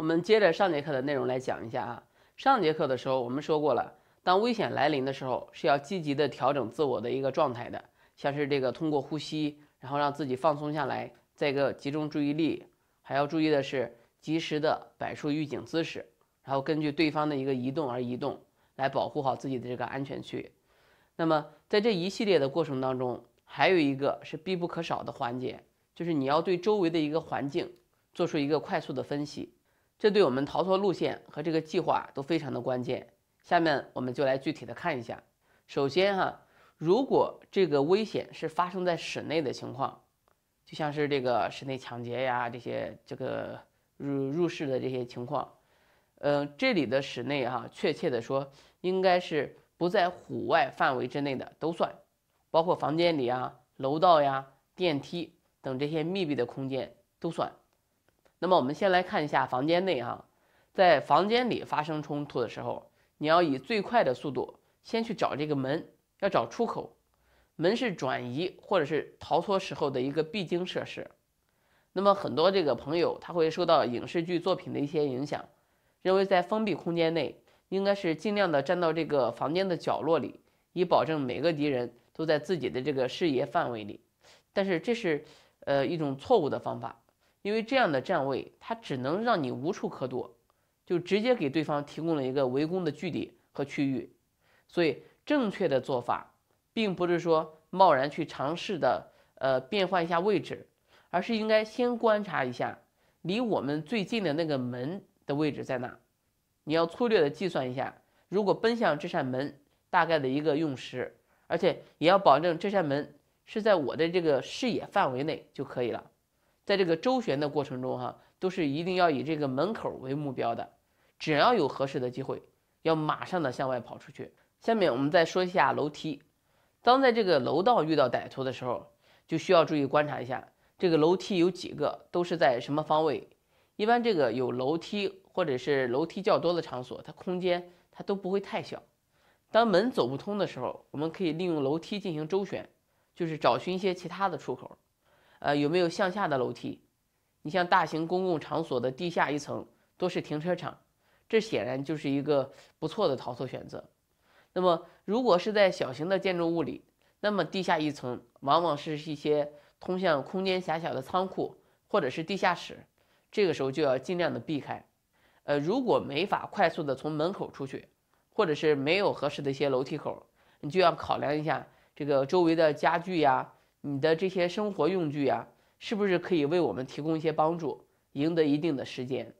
我们接着上节课的内容来讲一下啊。上节课的时候我们说过了，当危险来临的时候，是要积极的调整自我的一个状态的，像是这个通过呼吸，然后让自己放松下来，再一个集中注意力，还要注意的是及时的摆出预警姿势，然后根据对方的一个移动而移动，来保护好自己的这个安全区。那么在这一系列的过程当中，还有一个是必不可少的环节，就是你要对周围的一个环境做出一个快速的分析。这对我们逃脱路线和这个计划都非常的关键。下面我们就来具体的看一下。首先哈，如果这个危险是发生在室内的情况，就像是这个室内抢劫呀，这些这个入入室的这些情况，嗯，这里的室内哈，确切的说，应该是不在户外范围之内的都算，包括房间里啊、楼道呀、电梯等这些密闭的空间都算。那么我们先来看一下房间内哈，在房间里发生冲突的时候，你要以最快的速度先去找这个门，要找出口。门是转移或者是逃脱时候的一个必经设施。那么很多这个朋友他会受到影视剧作品的一些影响，认为在封闭空间内应该是尽量的站到这个房间的角落里，以保证每个敌人都在自己的这个视野范围里。但是这是，呃，一种错误的方法。因为这样的站位，它只能让你无处可躲，就直接给对方提供了一个围攻的距离和区域。所以，正确的做法并不是说贸然去尝试的呃变换一下位置，而是应该先观察一下离我们最近的那个门的位置在哪。你要粗略的计算一下，如果奔向这扇门大概的一个用时，而且也要保证这扇门是在我的这个视野范围内就可以了。在这个周旋的过程中，哈，都是一定要以这个门口为目标的。只要有合适的机会，要马上的向外跑出去。下面我们再说一下楼梯。当在这个楼道遇到歹徒的时候，就需要注意观察一下这个楼梯有几个，都是在什么方位。一般这个有楼梯或者是楼梯较多的场所，它空间它都不会太小。当门走不通的时候，我们可以利用楼梯进行周旋，就是找寻一些其他的出口。呃，有没有向下的楼梯？你像大型公共场所的地下一层都是停车场，这显然就是一个不错的逃脱选择。那么，如果是在小型的建筑物里，那么地下一层往往是一些通向空间狭小的仓库或者是地下室，这个时候就要尽量的避开。呃，如果没法快速的从门口出去，或者是没有合适的一些楼梯口，你就要考量一下这个周围的家具呀。你的这些生活用具啊，是不是可以为我们提供一些帮助，赢得一定的时间？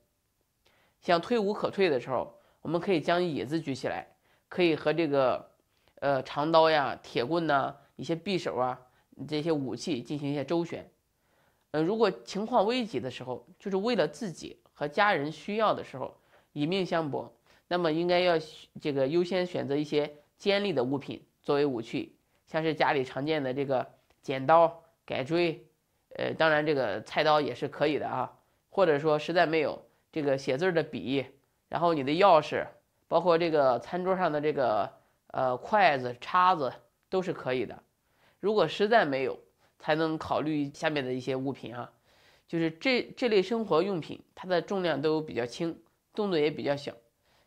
像退无可退的时候，我们可以将椅子举起来，可以和这个呃长刀呀、铁棍呐、一些匕首啊这些武器进行一些周旋。呃，如果情况危急的时候，就是为了自己和家人需要的时候以命相搏，那么应该要这个优先选择一些尖利的物品作为武器，像是家里常见的这个。剪刀、改锥，呃，当然这个菜刀也是可以的啊。或者说实在没有这个写字的笔，然后你的钥匙，包括这个餐桌上的这个呃筷子、叉子都是可以的。如果实在没有，才能考虑下面的一些物品啊。就是这这类生活用品，它的重量都比较轻，动作也比较小，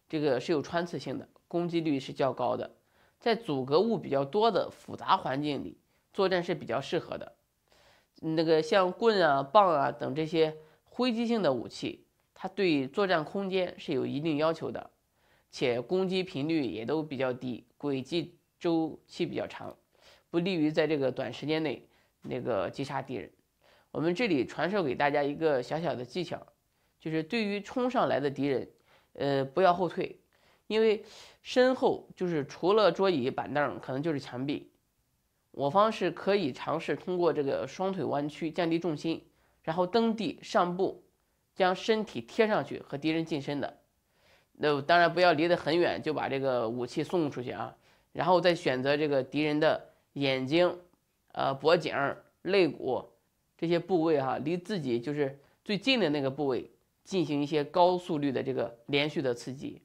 这个是有穿刺性的，攻击率是较高的。在阻隔物比较多的复杂环境里。作战是比较适合的，那个像棍啊、棒啊等这些挥击性的武器，它对作战空间是有一定要求的，且攻击频率也都比较低，轨迹周期比较长，不利于在这个短时间内那个击杀敌人。我们这里传授给大家一个小小的技巧，就是对于冲上来的敌人，呃，不要后退，因为身后就是除了桌椅板凳，可能就是墙壁。我方是可以尝试通过这个双腿弯曲降低重心，然后蹬地上步，将身体贴上去和敌人近身的。那当然不要离得很远就把这个武器送出去啊，然后再选择这个敌人的眼睛、呃脖颈、肋骨这些部位哈，离自己就是最近的那个部位进行一些高速率的这个连续的刺激。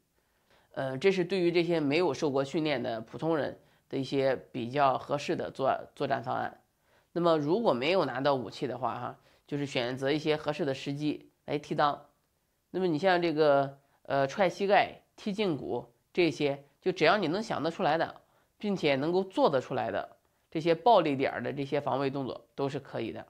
呃，这是对于这些没有受过训练的普通人。的一些比较合适的作作战方案，那么如果没有拿到武器的话，哈，就是选择一些合适的时机来踢裆。那么你像这个呃踹膝盖、踢胫骨这些，就只要你能想得出来的，并且能够做得出来的这些暴力点的这些防卫动作都是可以的。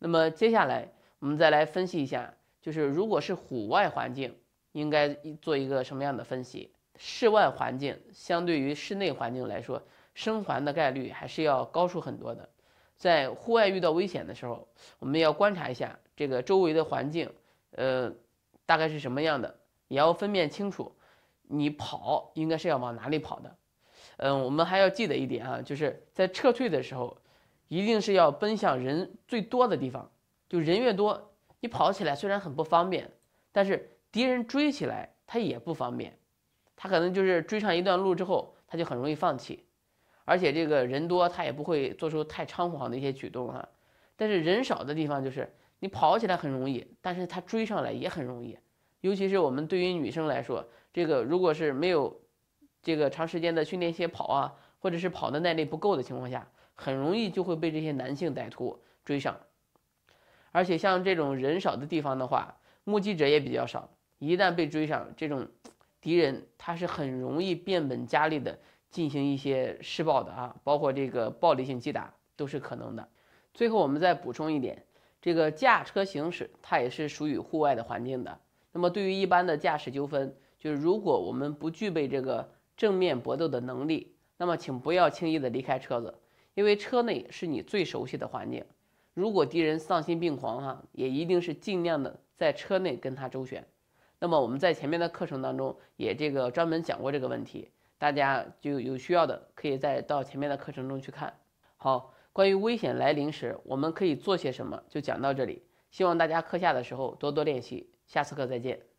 那么接下来我们再来分析一下，就是如果是户外环境，应该做一个什么样的分析？室外环境相对于室内环境来说，生还的概率还是要高出很多的。在户外遇到危险的时候，我们要观察一下这个周围的环境，呃，大概是什么样的，也要分辨清楚。你跑应该是要往哪里跑的？嗯，我们还要记得一点啊，就是在撤退的时候，一定是要奔向人最多的地方。就人越多，你跑起来虽然很不方便，但是敌人追起来他也不方便。他可能就是追上一段路之后，他就很容易放弃，而且这个人多，他也不会做出太猖狂的一些举动哈。但是人少的地方就是你跑起来很容易，但是他追上来也很容易，尤其是我们对于女生来说，这个如果是没有这个长时间的训练一些跑啊，或者是跑的耐力不够的情况下，很容易就会被这些男性歹徒追上，而且像这种人少的地方的话，目击者也比较少，一旦被追上，这种。敌人他是很容易变本加厉的进行一些施暴的啊，包括这个暴力性击打都是可能的。最后我们再补充一点，这个驾车行驶它也是属于户外的环境的。那么对于一般的驾驶纠纷，就是如果我们不具备这个正面搏斗的能力，那么请不要轻易的离开车子，因为车内是你最熟悉的环境。如果敌人丧心病狂哈，也一定是尽量的在车内跟他周旋。那么我们在前面的课程当中也这个专门讲过这个问题，大家就有需要的可以再到前面的课程中去看。好，关于危险来临时我们可以做些什么，就讲到这里。希望大家课下的时候多多练习，下次课再见。